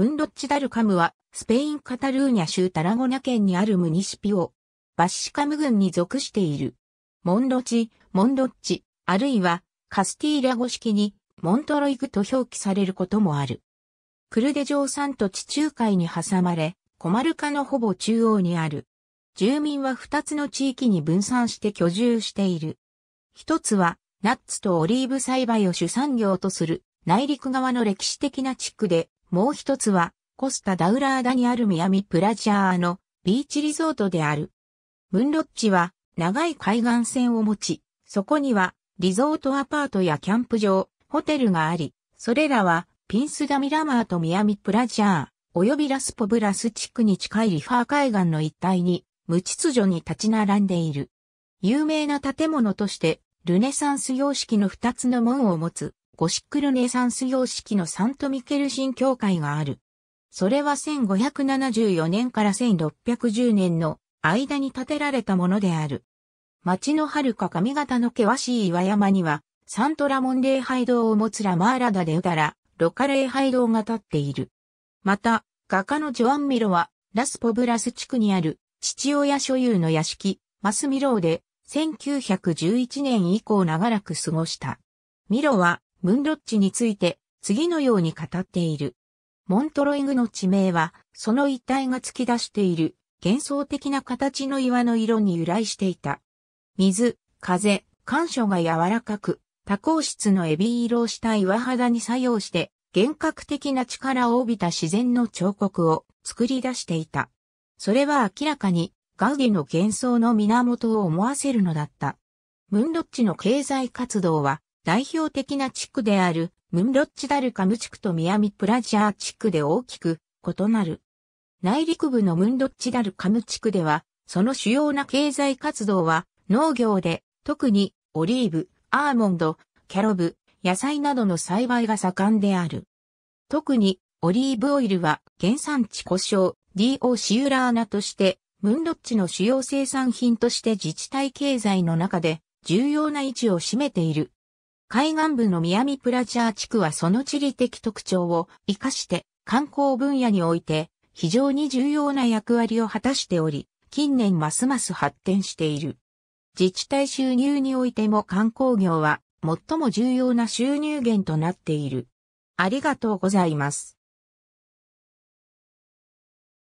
ムンドッチダルカムは、スペイン・カタルーニャ州タラゴナ県にあるムニシピオ、バッシカム郡に属している。モンドチ、モンドッチ、あるいは、カスティーラ語式に、モントロイグと表記されることもある。クルデ城山と地中海に挟まれ、コマルカのほぼ中央にある。住民は二つの地域に分散して居住している。一つは、ナッツとオリーブ栽培を主産業とする内陸側の歴史的な地区で、もう一つは、コスタ・ダウラーダにあるミアミ・プラジャーのビーチリゾートである。ムンロッチは長い海岸線を持ち、そこにはリゾートアパートやキャンプ場、ホテルがあり、それらはピンスダミラマーとミアミ・プラジャー、及びラスポブラス地区に近いリファー海岸の一帯に無秩序に立ち並んでいる。有名な建物として、ルネサンス様式の二つの門を持つ、ゴシックルネサンス様式のサントミケル神教会がある。それは1574年から1610年の間に建てられたものである。町の遥か上方の険しい岩山には、サントラモン礼拝堂を持つラマーラダでウダラ、ロカ礼拝堂が建っている。また、画家のジョアン・ミロは、ラスポブラス地区にある、父親所有の屋敷、マスミローで、1911年以降長らく過ごした。ミロは、ムンロッチについて次のように語っている。モントロイグの地名は、その一帯が突き出している幻想的な形の岩の色に由来していた。水、風、干渉が柔らかく、多孔質のエビ色をした岩肌に作用して、幻覚的な力を帯びた自然の彫刻を作り出していた。それは明らかにガウディの幻想の源を思わせるのだった。ムンロッチの経済活動は代表的な地区であるムンロッチダルカム地区とミアミプラジャー地区で大きく異なる。内陸部のムンロッチダルカム地区では、その主要な経済活動は農業で、特にオリーブ、アーモンド、キャロブ、野菜などの栽培が盛んである。特にオリーブオイルは原産地故障 DO シウラーナとして、ムンロッチの主要生産品として自治体経済の中で重要な位置を占めている。海岸部のミアミプラジャー地区はその地理的特徴を活かして観光分野において非常に重要な役割を果たしており、近年ますます発展している。自治体収入においても観光業は最も重要な収入源となっている。ありがとうございます。